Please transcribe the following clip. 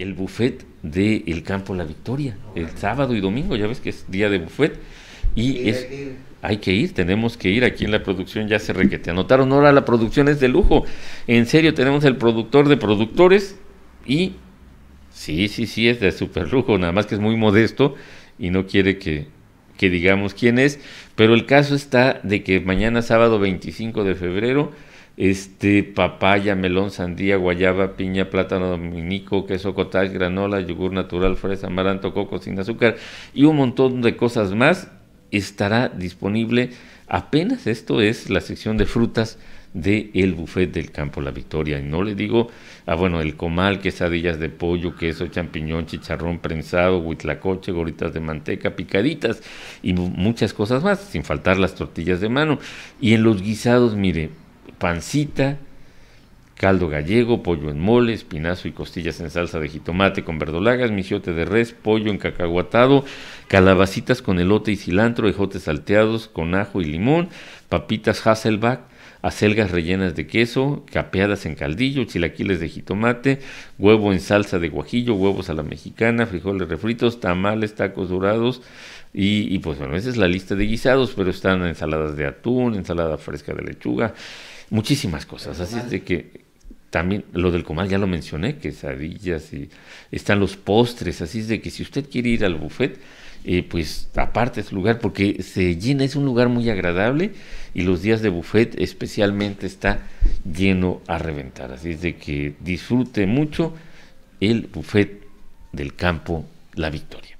el buffet de El Campo La Victoria, el sábado y domingo, ya ves que es día de buffet. Y es, hay que ir, tenemos que ir. Aquí en la producción ya se requete. Anotaron, ahora la producción es de lujo. En serio, tenemos el productor de productores y sí, sí, sí, es de super lujo, nada más que es muy modesto y no quiere que, que digamos quién es, pero el caso está de que mañana sábado 25 de febrero, este, papaya, melón, sandía, guayaba, piña, plátano dominico, queso cottage, granola, yogur natural, fresa, amaranto, coco sin azúcar y un montón de cosas más estará disponible. Apenas esto es la sección de frutas de el buffet del campo La Victoria. Y no le digo, ah, bueno, el comal, quesadillas de pollo, queso, champiñón, chicharrón prensado, huitlacoche, gorritas de manteca, picaditas y muchas cosas más, sin faltar las tortillas de mano. Y en los guisados, mire, pancita, caldo gallego, pollo en mole, espinazo y costillas en salsa de jitomate con verdolagas, mijote de res, pollo en cacahuatado, calabacitas con elote y cilantro, ejotes salteados con ajo y limón, papitas Hasselback, acelgas rellenas de queso, capeadas en caldillo, chilaquiles de jitomate, huevo en salsa de guajillo, huevos a la mexicana, frijoles refritos, tamales, tacos dorados. Y, y pues bueno, esa es la lista de guisados, pero están ensaladas de atún, ensalada fresca de lechuga, muchísimas cosas. Así es de que también lo del comal ya lo mencioné, quesadillas y están los postres, así es de que si usted quiere ir al buffet, eh, pues aparte es lugar porque se llena, es un lugar muy agradable y los días de buffet especialmente está lleno a reventar. Así es de que disfrute mucho el buffet del campo La Victoria.